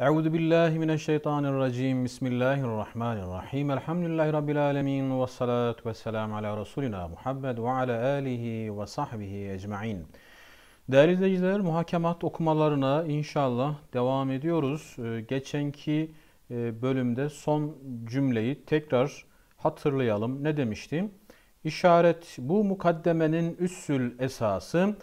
Euzu billahi mineşşeytanirracim. Bismillahirrahmanirrahim. Elhamdülillahi rabbil alamin ve salatu vesselam ala resulina Muhammed ve ala alihi ve sahbihi ecmaîn. Değerli izleyiciler, muhakemat okumalarına inşallah devam ediyoruz. Ee, geçenki e, bölümde son cümleyi tekrar hatırlayalım. Ne demiştim? İşaret bu mukaddemenin üssül esası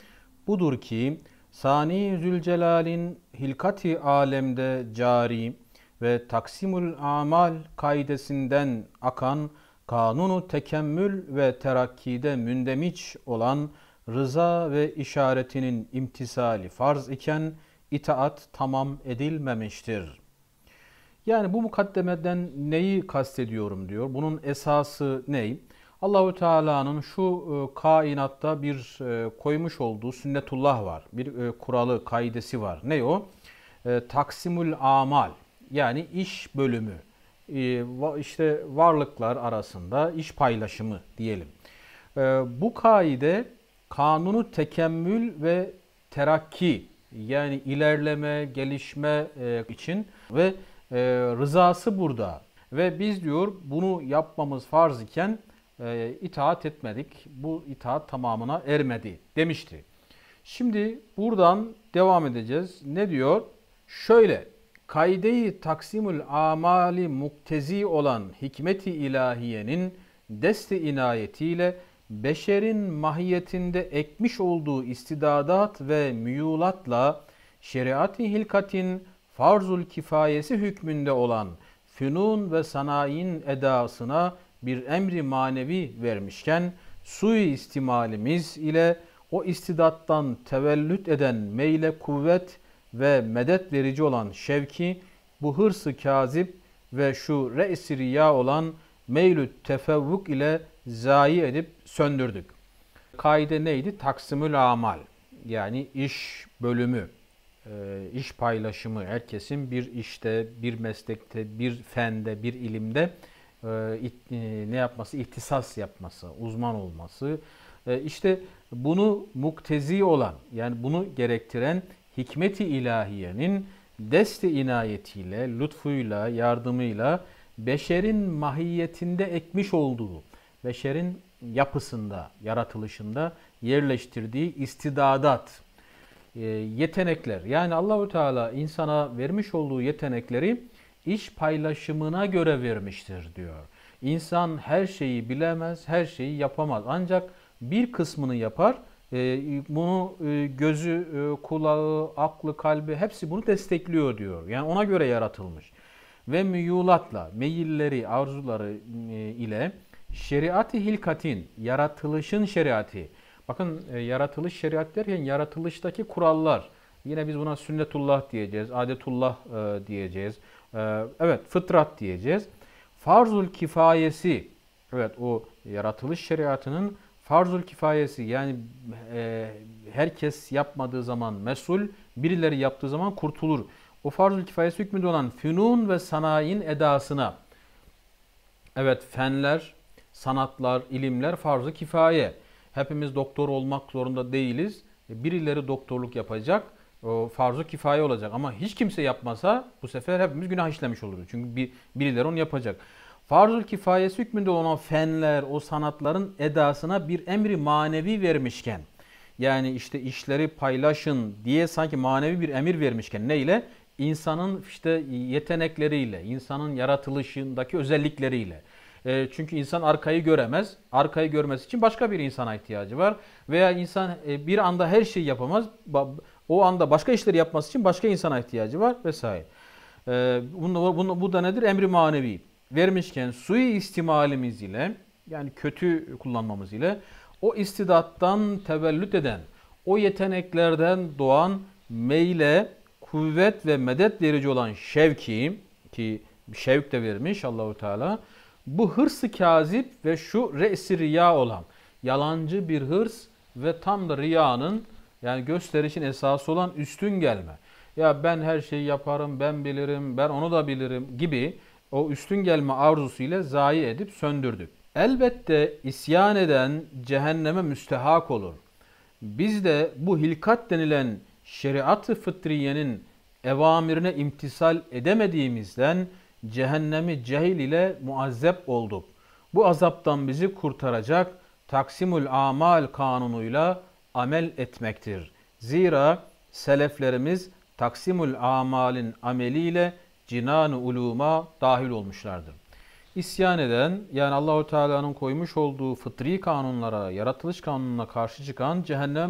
budur ki Sani Zülcelal'in hilkati alemde cari ve taksimul amal kaidesinden akan kanunu tekemmül ve terakkide mündemiç olan rıza ve işaretinin imtisali farz iken itaat tamam edilmemiştir. Yani bu mukaddemeden neyi kastediyorum diyor. Bunun esası ney? Allahu Teala'nın şu e, kainatta bir e, koymuş olduğu sünnetullah var. Bir e, kuralı, kaidesi var. Ne o? E, taksimul amal yani iş bölümü. E, va, işte varlıklar arasında iş paylaşımı diyelim. E, bu kaide kanunu tekemmül ve terakki yani ilerleme, gelişme e, için ve e, rızası burada. Ve biz diyor bunu yapmamız farz iken e, itaat etmedik. Bu itaat tamamına ermedi demişti. Şimdi buradan devam edeceğiz. Ne diyor? Şöyle kaideyi taksimül amali muktezi olan hikmeti ilahiyenin deste inayetiyle beşerin mahiyetinde ekmiş olduğu istidadat ve müyulatla şeriat-i hilkatin farzul kifayesi hükmünde olan fünun ve sanayin edasına bir emri manevi vermişken sui istimalimiz ile o istidattan tevellüt eden meyle kuvvet ve medet verici olan şevki bu hırsı kazip ve şu re'si riya olan meylü tefevvuk ile zayi edip söndürdük. Kaide neydi? Taksimül amal yani iş bölümü, e, iş paylaşımı herkesin bir işte, bir meslekte, bir fende, bir ilimde e, e, ne yapması? ihtisas yapması, uzman olması. E, işte bunu muktezi olan yani bunu gerektiren hikmeti ilahiyenin deste inayetiyle, lütfuyla, yardımıyla beşerin mahiyetinde ekmiş olduğu, beşerin yapısında, yaratılışında yerleştirdiği istidadat, yetenekler. Yani Allahü Teala insana vermiş olduğu yetenekleri iş paylaşımına göre vermiştir diyor. İnsan her şeyi bilemez, her şeyi yapamaz. Ancak bir kısmını yapar. Ee, bunu e, gözü, e, kulağı, aklı, kalbi hepsi bunu destekliyor diyor. Yani ona göre yaratılmış. Ve müyulatla, meyilleri, arzuları e, ile şeriatı hilkatin, yaratılışın şeriatı. Bakın yaratılış şeriat derken yaratılıştaki kurallar. Yine biz buna sünnetullah diyeceğiz, adetullah diyeceğiz. Ee, evet fıtrat diyeceğiz. Farzul kifayesi. Evet o yaratılış şeriatının farzul kifayesi yani e, herkes yapmadığı zaman mesul, birileri yaptığı zaman kurtulur. O farzul kifayesi hükmünde olan fünun ve sanayin edasına. Evet fenler, sanatlar, ilimler farz kifaye. Hepimiz doktor olmak zorunda değiliz. Birileri doktorluk yapacak o farzu kifaye olacak. Ama hiç kimse yapmasa bu sefer hepimiz günah işlemiş oluruz. Çünkü bir, birileri onu yapacak. Farzul kifayesi hükmünde olan fenler, o sanatların edasına bir emri manevi vermişken, yani işte işleri paylaşın diye sanki manevi bir emir vermişken neyle? İnsanın işte yetenekleriyle, insanın yaratılışındaki özellikleriyle. E, çünkü insan arkayı göremez. Arkayı görmesi için başka bir insana ihtiyacı var. Veya insan e, bir anda her şeyi yapamaz. O anda başka işleri yapması için başka insana ihtiyacı var vesaire. Ee, bunu, bunu, bu da nedir? Emri manevi. Vermişken suyu istimalimiz ile yani kötü kullanmamız ile o istidattan tevellüt eden, o yeteneklerden doğan meyle kuvvet ve medet verici olan şevki ki şevk de vermiş Allahu Teala bu hırsı kazip ve şu re'si riya olan yalancı bir hırs ve tam da riyanın yani gösterişin esası olan üstün gelme. Ya ben her şeyi yaparım, ben bilirim, ben onu da bilirim gibi o üstün gelme arzusu ile zayi edip söndürdük. Elbette isyan eden cehenneme müstehak olur. Biz de bu hilkat denilen şeriat-ı fıtriyenin evamirine imtisal edemediğimizden cehennemi cehil ile muazzep olduk. Bu azaptan bizi kurtaracak Taksimül Amal kanunuyla amel etmektir. Zira seleflerimiz taksimul amalin ameliyle cinan-ı uluma dahil olmuşlardır. İsyan eden yani Allahu Teala'nın koymuş olduğu fıtri kanunlara, yaratılış kanununa karşı çıkan cehenneme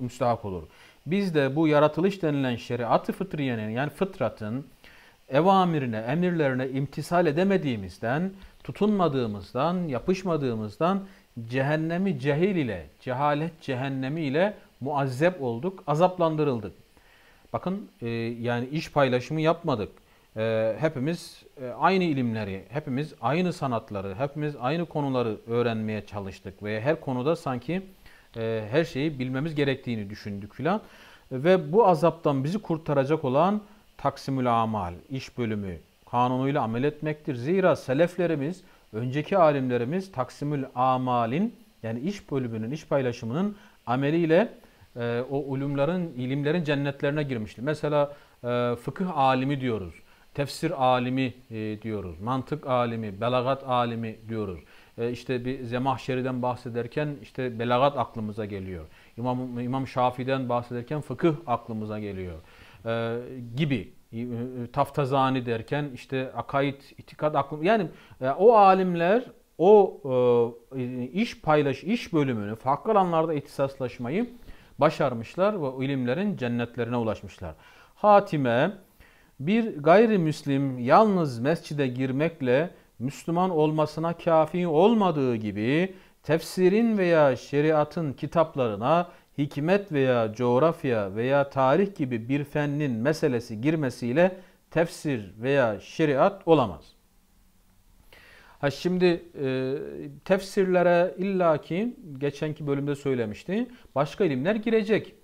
müstahak, olur. Biz de bu yaratılış denilen şeriat-ı fıtriyenin yani fıtratın evamirine, emirlerine imtisal edemediğimizden, tutunmadığımızdan, yapışmadığımızdan cehennemi cehil ile, cehalet cehennemi ile muazzep olduk, azaplandırıldık. Bakın e, yani iş paylaşımı yapmadık. E, hepimiz e, aynı ilimleri, hepimiz aynı sanatları, hepimiz aynı konuları öğrenmeye çalıştık ve her konuda sanki e, her şeyi bilmemiz gerektiğini düşündük filan. Ve bu azaptan bizi kurtaracak olan taksimül amal, iş bölümü kanunuyla amel etmektir. Zira seleflerimiz önceki alimlerimiz taksimül amalin yani iş bölümünün, iş paylaşımının ameliyle e, o ulumların, ilimlerin cennetlerine girmişti. Mesela e, fıkıh alimi diyoruz, tefsir alimi e, diyoruz, mantık alimi, belagat alimi diyoruz. E, işte bir Zemahşeri'den bahsederken işte belagat aklımıza geliyor. İmam, İmam Şafii'den bahsederken fıkıh aklımıza geliyor e, gibi. Ee, e, taftazani derken işte akaid, itikad, aklı yani e, o alimler o e, iş paylaş iş bölümünü farklı alanlarda ihtisaslaşmayı başarmışlar ve ilimlerin cennetlerine ulaşmışlar. Hatime bir gayrimüslim yalnız mescide girmekle Müslüman olmasına kafi olmadığı gibi tefsirin veya şeriatın kitaplarına hikmet veya coğrafya veya tarih gibi bir fennin meselesi girmesiyle tefsir veya şeriat olamaz. Ha şimdi e, tefsirlere illaki geçenki bölümde söylemişti. Başka ilimler girecek.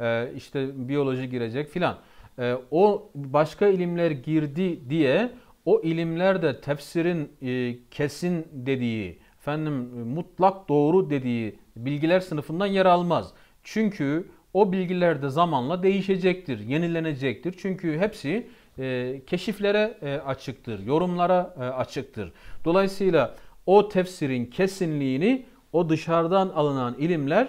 E, işte biyoloji girecek filan. E, o başka ilimler girdi diye o ilimler de tefsirin e, kesin dediği, efendim mutlak doğru dediği bilgiler sınıfından yer almaz. Çünkü o bilgiler de zamanla değişecektir, yenilenecektir. Çünkü hepsi e, keşiflere e, açıktır, yorumlara e, açıktır. Dolayısıyla o tefsirin kesinliğini o dışarıdan alınan ilimler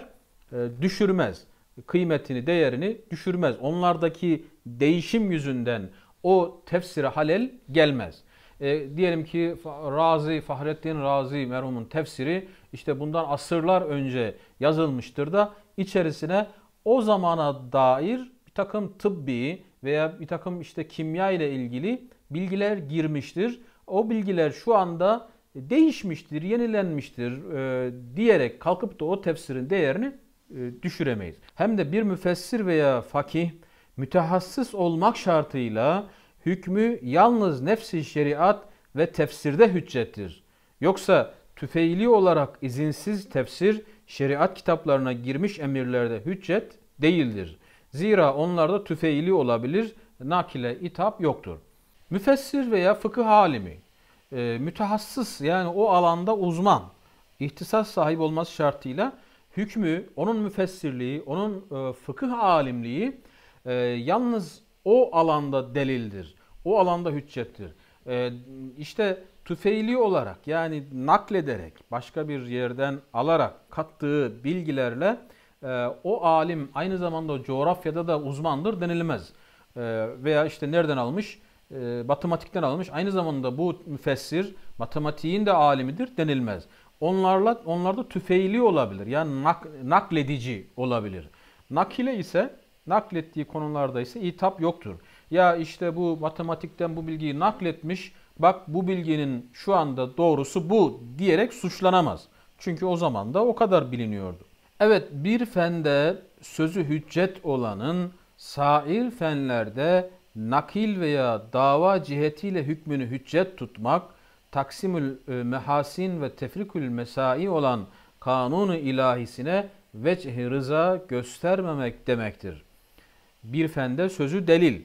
e, düşürmez. Kıymetini, değerini düşürmez. Onlardaki değişim yüzünden o tefsire halel gelmez. E, diyelim ki Razi, Fahrettin Razi merhumun tefsiri işte bundan asırlar önce yazılmıştır da içerisine o zamana dair bir takım tıbbi veya bir takım işte kimya ile ilgili bilgiler girmiştir. O bilgiler şu anda değişmiştir, yenilenmiştir e, diyerek kalkıp da o tefsirin değerini e, düşüremeyiz. Hem de bir müfessir veya fakih mütehassıs olmak şartıyla hükmü yalnız nefsi şeriat ve tefsirde hüccettir. Yoksa tüfeili olarak izinsiz tefsir şeriat kitaplarına girmiş emirlerde hüccet değildir. Zira onlarda tüfeili olabilir, nakile itap yoktur. Müfessir veya fıkıh alimi, e, mütehassıs yani o alanda uzman, ihtisas sahibi olması şartıyla hükmü, onun müfessirliği, onun e, fıkıh alimliği e, yalnız o alanda delildir. O alanda hüccettir. E, işte tüfeili olarak yani naklederek başka bir yerden alarak kattığı bilgilerle e, o alim aynı zamanda coğrafyada da uzmandır denilmez. E, veya işte nereden almış? E, matematikten almış. Aynı zamanda bu müfessir matematiğin de alimidir denilmez. Onlarla onlarda tüfeili olabilir. Yani nak, nakledici olabilir. Nakile ise naklettiği konularda ise itap yoktur. Ya işte bu matematikten bu bilgiyi nakletmiş bak bu bilginin şu anda doğrusu bu diyerek suçlanamaz. Çünkü o zaman da o kadar biliniyordu. Evet bir fende sözü hüccet olanın sair fenlerde nakil veya dava cihetiyle hükmünü hüccet tutmak, taksimül e, mehasin ve tefrikül mesai olan kanunu ilahisine veçh rıza göstermemek demektir. Bir fende sözü delil,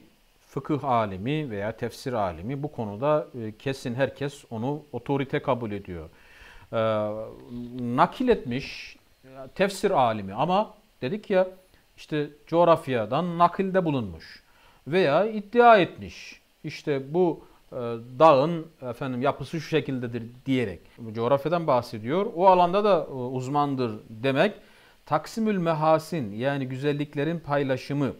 fıkıh alimi veya tefsir alimi bu konuda e, kesin herkes onu otorite kabul ediyor. E, nakil etmiş tefsir alimi ama dedik ya işte coğrafyadan nakilde bulunmuş veya iddia etmiş. işte bu e, dağın efendim yapısı şu şekildedir diyerek coğrafyadan bahsediyor. O alanda da uzmandır demek. Taksimül mehasin yani güzelliklerin paylaşımı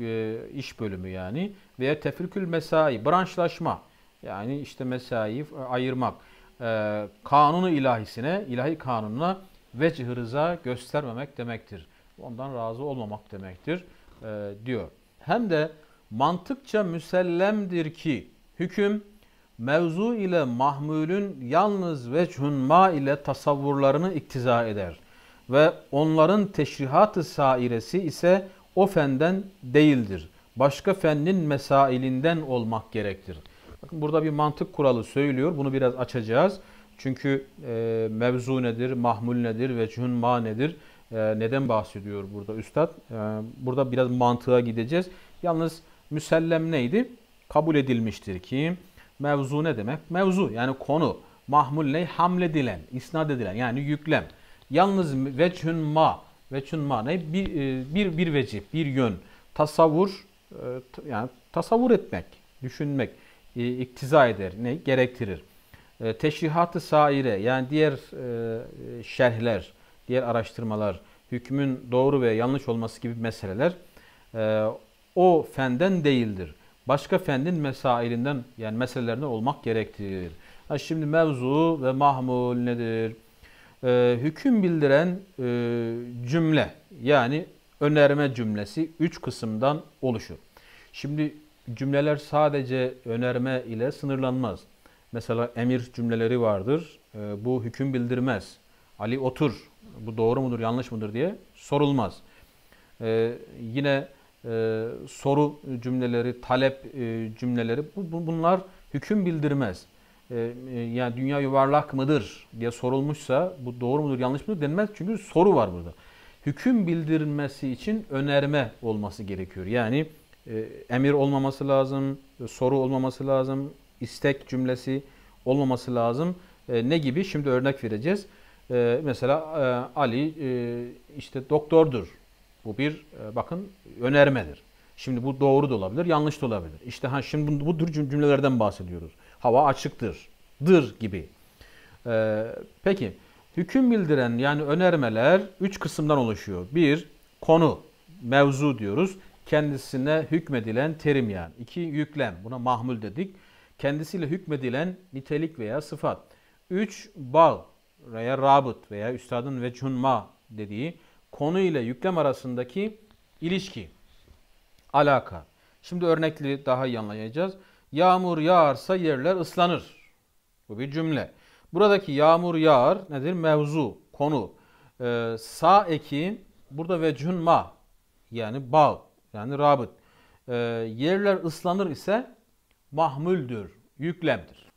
e, iş bölümü yani veya tefrikül mesai branşlaşma yani işte mesai ayırmak e, kanunu ilahisine ilahi kanununa vecih rıza göstermemek demektir. Ondan razı olmamak demektir e, diyor. Hem de mantıkça müsellemdir ki hüküm mevzu ile mahmulün yalnız ve cunma ile tasavvurlarını iktiza eder ve onların teşrihat-ı sairesi ise o fenden değildir. Başka fennin mesailinden olmak gerektir. Bakın burada bir mantık kuralı söylüyor. Bunu biraz açacağız. Çünkü e, mevzu nedir, mahmul nedir ve cünma nedir? E, neden bahsediyor burada üstad? E, burada biraz mantığa gideceğiz. Yalnız müsellem neydi? Kabul edilmiştir ki mevzu ne demek? Mevzu yani konu. Mahmul ne? Hamledilen, isnat edilen yani yüklem. Yalnız ve cünma ve çün manayı e, bir, bir, bir veci bir yön. Tasavvur, e, yani tasavvur etmek, düşünmek e, iktiza eder, ne gerektirir. teşrihat saire yani diğer şerhler, diğer araştırmalar, hükmün doğru ve yanlış olması gibi meseleler o fenden değildir. Başka fendin mesailinden yani meselelerine olmak gerektirir. Ha şimdi mevzu ve mahmul nedir? e, hüküm bildiren e, cümle yani önerme cümlesi üç kısımdan oluşur. Şimdi cümleler sadece önerme ile sınırlanmaz. Mesela emir cümleleri vardır. E, bu hüküm bildirmez. Ali otur. Bu doğru mudur, yanlış mıdır diye sorulmaz. E, yine e, soru cümleleri, talep e, cümleleri bu, bu, bunlar hüküm bildirmez. E, e, yani dünya yuvarlak mıdır diye sorulmuşsa bu doğru mudur yanlış mıdır denmez. Çünkü soru var burada. Hüküm bildirilmesi için önerme olması gerekiyor. Yani e, emir olmaması lazım, soru olmaması lazım, istek cümlesi olmaması lazım. Ne gibi? Şimdi örnek vereceğiz. Mesela Ali işte doktordur. Bu bir bakın önermedir. Şimdi bu doğru da olabilir, yanlış da olabilir. İşte ha şimdi bu tür cümlelerden bahsediyoruz hava açıktır, dır gibi. Ee, peki hüküm bildiren yani önermeler üç kısımdan oluşuyor. Bir konu, mevzu diyoruz. Kendisine hükmedilen terim yani. İki yüklem, buna mahmul dedik. Kendisiyle hükmedilen nitelik veya sıfat. Üç bağ veya rabıt veya üstadın ve cunma dediği konu ile yüklem arasındaki ilişki, alaka. Şimdi örnekli daha iyi anlayacağız. Yağmur yağarsa yerler ıslanır. Bu bir cümle. Buradaki yağmur yağar nedir? Mevzu, konu. Ee, sağ eki burada vecihün ma yani bağ yani rabıt. Ee, yerler ıslanır ise mahmüldür, yüklemdir.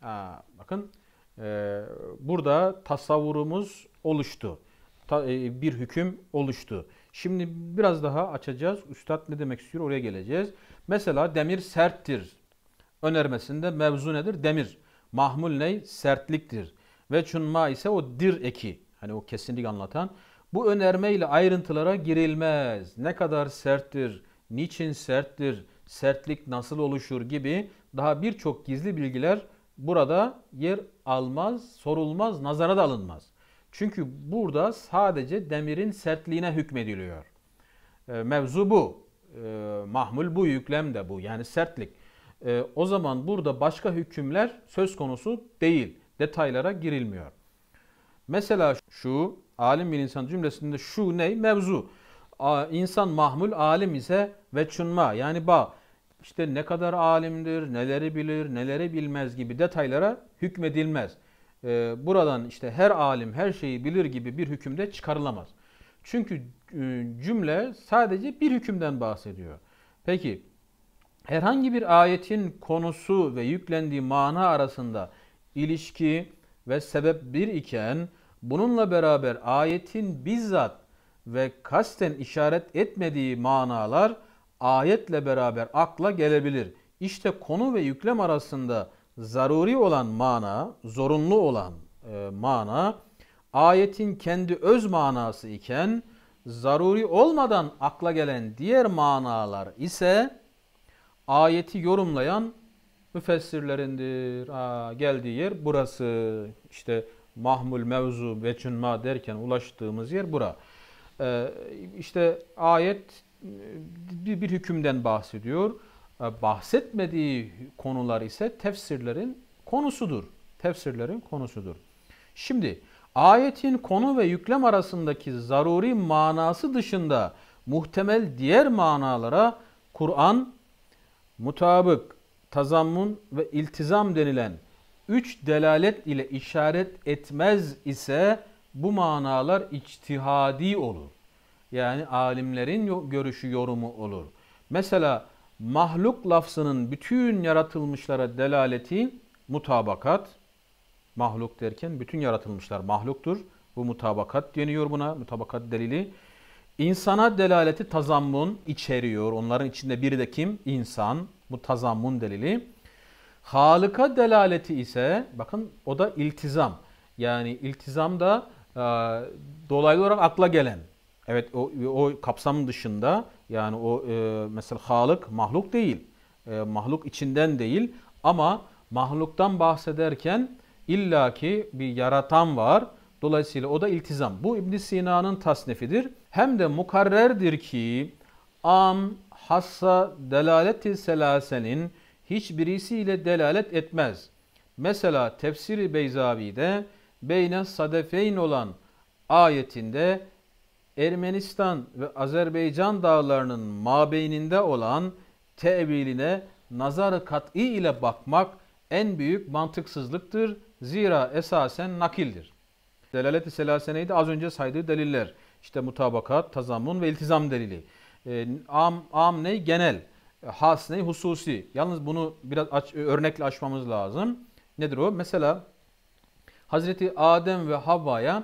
Ha, bakın e, burada tasavvurumuz oluştu. Ta, e, bir hüküm oluştu. Şimdi biraz daha açacağız. Üstad ne demek istiyor oraya geleceğiz. Mesela demir serttir önermesinde mevzu nedir? Demir. Mahmul ney? Sertliktir. Ve çunma ise o dir eki. Hani o kesinlik anlatan. Bu önermeyle ayrıntılara girilmez. Ne kadar serttir, niçin serttir, sertlik nasıl oluşur gibi daha birçok gizli bilgiler burada yer almaz, sorulmaz, nazara da alınmaz. Çünkü burada sadece demirin sertliğine hükmediliyor. Ee, mevzu bu. Ee, mahmul bu, yüklem de bu. Yani sertlik e, o zaman burada başka hükümler söz konusu değil. Detaylara girilmiyor. Mesela şu alim bir insan cümlesinde şu ne? Mevzu. İnsan insan mahmul alim ise ve çınma yani bağ. İşte ne kadar alimdir, neleri bilir, neleri bilmez gibi detaylara hükmedilmez. Ee, buradan işte her alim her şeyi bilir gibi bir hükümde çıkarılamaz. Çünkü e, cümle sadece bir hükümden bahsediyor. Peki herhangi bir ayetin konusu ve yüklendiği mana arasında ilişki ve sebep bir iken bununla beraber ayetin bizzat ve kasten işaret etmediği manalar ayetle beraber akla gelebilir. İşte konu ve yüklem arasında zaruri olan mana, zorunlu olan e, mana ayetin kendi öz manası iken zaruri olmadan akla gelen diğer manalar ise ayeti yorumlayan müfessirlerindir. Ha, geldiği yer burası. İşte mahmul mevzu ve cünma derken ulaştığımız yer bura. Ee, işte ayet e, bir, bir hükümden bahsediyor. Ee, bahsetmediği konular ise tefsirlerin konusudur. Tefsirlerin konusudur. Şimdi ayetin konu ve yüklem arasındaki zaruri manası dışında muhtemel diğer manalara Kur'an mutabık, tazammun ve iltizam denilen üç delalet ile işaret etmez ise bu manalar içtihadi olur. Yani alimlerin görüşü yorumu olur. Mesela mahluk lafzının bütün yaratılmışlara delaleti mutabakat. Mahluk derken bütün yaratılmışlar mahluktur. Bu mutabakat deniyor buna. Mutabakat delili. İnsana delaleti tazammun içeriyor. Onların içinde biri de kim? İnsan. Bu tazammun delili. Halıka delaleti ise bakın o da iltizam. Yani iltizam da e, dolaylı olarak akla gelen. Evet o, o kapsam dışında yani o e, mesela halık mahluk değil. E, mahluk içinden değil ama mahluktan bahsederken illaki bir yaratan var Dolayısıyla o da iltizam. Bu İbn Sina'nın tasnifidir. Hem de mukarrerdir ki am, hassa, delaleti selasenin hiçbirisiyle delalet etmez. Mesela tefsiri Beyzavi'de beyne sadefeyn olan ayetinde Ermenistan ve Azerbaycan dağlarının mabeyninde olan teviline nazar kat'i ile bakmak en büyük mantıksızlıktır. Zira esasen nakildir. Delalet-i selase neydi? Az önce saydığı deliller. İşte mutabakat, tazammun ve iltizam delili. E, am, am ne? Genel. E, has ne? Hususi. Yalnız bunu biraz aç, e, örnekle açmamız lazım. Nedir o? Mesela Hazreti Adem ve Havva'ya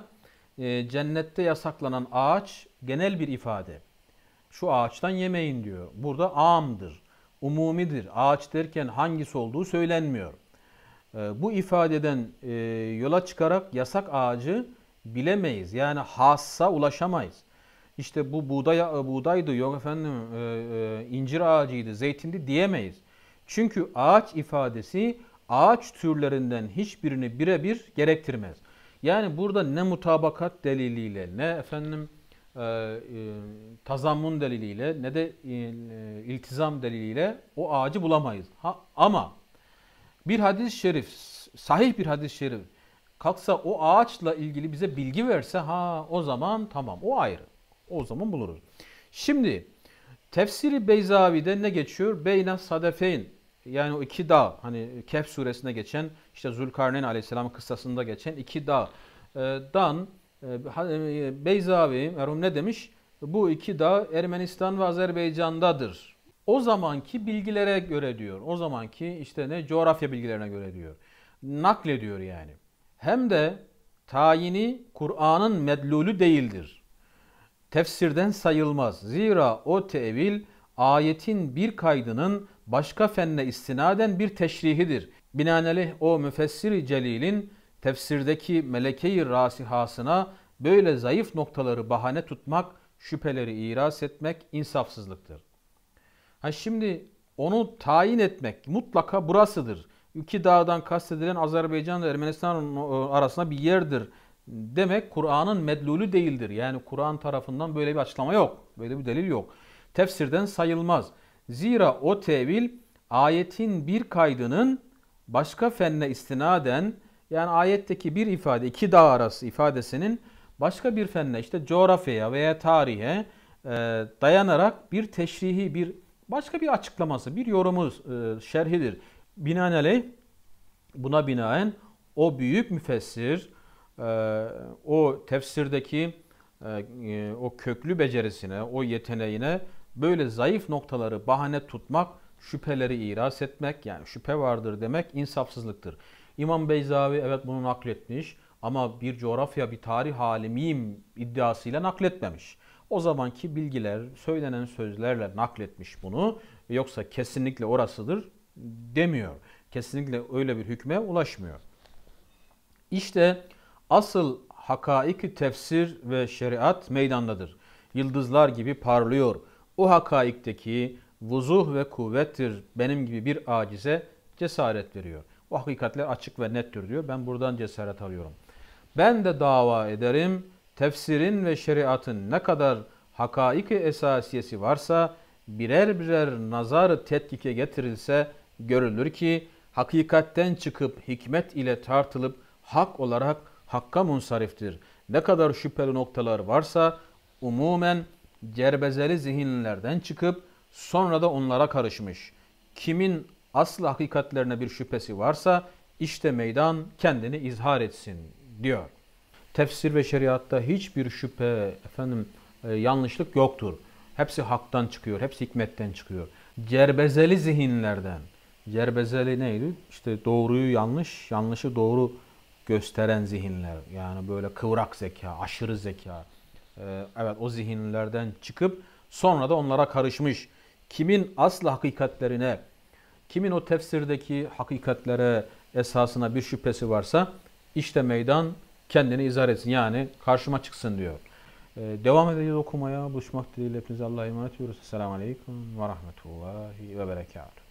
e, cennette yasaklanan ağaç genel bir ifade. Şu ağaçtan yemeyin diyor. Burada amdır, umumidir. Ağaç derken hangisi olduğu söylenmiyor. Ee, bu ifadeden e, yola çıkarak yasak ağacı bilemeyiz. Yani hassa ulaşamayız. İşte bu buğday e, buğdaydı, yok efendim e, incir ağacıydı, zeytindi diyemeyiz. Çünkü ağaç ifadesi ağaç türlerinden hiçbirini birebir gerektirmez. Yani burada ne mutabakat deliliyle ne efendim e, e, tazammun deliliyle ne de e, iltizam deliliyle o ağacı bulamayız. Ha, ama bir hadis-i şerif, sahih bir hadis-i şerif kalksa o ağaçla ilgili bize bilgi verse ha o zaman tamam o ayrı. O zaman buluruz. Şimdi tefsiri Beyzavi'de ne geçiyor? Beyne sadefeyn yani o iki dağ hani Kehf suresinde geçen işte Zülkarneyn aleyhisselam kıssasında geçen iki dağ ee, e, dan e, Beyzavi merhum ne demiş? Bu iki dağ Ermenistan ve Azerbaycan'dadır o zamanki bilgilere göre diyor. O zamanki işte ne coğrafya bilgilerine göre diyor. Naklediyor yani. Hem de tayini Kur'an'ın medlulü değildir. Tefsirden sayılmaz. Zira o tevil ayetin bir kaydının başka fenne istinaden bir teşrihidir. Binaenaleyh o müfessiri celilin tefsirdeki melekeyi rasihasına böyle zayıf noktaları bahane tutmak, şüpheleri iras etmek insafsızlıktır. Ha şimdi onu tayin etmek mutlaka burasıdır. İki dağdan kastedilen Azerbaycan ile Ermenistan e, arasında bir yerdir demek Kur'an'ın medlulü değildir. Yani Kur'an tarafından böyle bir açıklama yok. Böyle bir delil yok. Tefsirden sayılmaz. Zira o tevil ayetin bir kaydının başka fenne istinaden yani ayetteki bir ifade iki dağ arası ifadesinin başka bir fenne işte coğrafyaya veya tarihe e, dayanarak bir teşrihi bir Başka bir açıklaması, bir yorumu e, şerhidir. Binaenaleyh buna binaen o büyük müfessir e, o tefsirdeki e, o köklü becerisine, o yeteneğine böyle zayıf noktaları bahane tutmak, şüpheleri iras etmek yani şüphe vardır demek insafsızlıktır. İmam Beyzavi evet bunu nakletmiş ama bir coğrafya, bir tarih halimiyim iddiasıyla nakletmemiş. O zamanki bilgiler, söylenen sözlerle nakletmiş bunu. Yoksa kesinlikle orasıdır demiyor. Kesinlikle öyle bir hükme ulaşmıyor. İşte asıl hakaiki tefsir ve şeriat meydandadır. Yıldızlar gibi parlıyor. O hakaikteki vuzuh ve kuvvettir benim gibi bir acize cesaret veriyor. O hakikatler açık ve nettir diyor. Ben buradan cesaret alıyorum. Ben de dava ederim.'' tefsirin ve şeriatın ne kadar hakaiki esasiyesi varsa birer birer nazar tetkike getirilse görülür ki hakikatten çıkıp hikmet ile tartılıp hak olarak hakka munsariftir. Ne kadar şüpheli noktalar varsa umumen cerbezeli zihinlerden çıkıp sonra da onlara karışmış. Kimin asıl hakikatlerine bir şüphesi varsa işte meydan kendini izhar etsin diyor tefsir ve şeriatta hiçbir şüphe, efendim e, yanlışlık yoktur. Hepsi haktan çıkıyor, hepsi hikmetten çıkıyor. Cerbezeli zihinlerden, cerbezeli neydi? İşte doğruyu yanlış, yanlışı doğru gösteren zihinler. Yani böyle kıvrak zeka, aşırı zeka. E, evet o zihinlerden çıkıp sonra da onlara karışmış. Kimin asla hakikatlerine, kimin o tefsirdeki hakikatlere, esasına bir şüphesi varsa işte meydan kendini izah etsin. Yani karşıma çıksın diyor. Ee, devam edeceğiz okumaya. Buluşmak dileğiyle hepinize Allah'a emanet ediyoruz. Selamun Aleyküm ve Rahmetullahi ve Berekatuhu.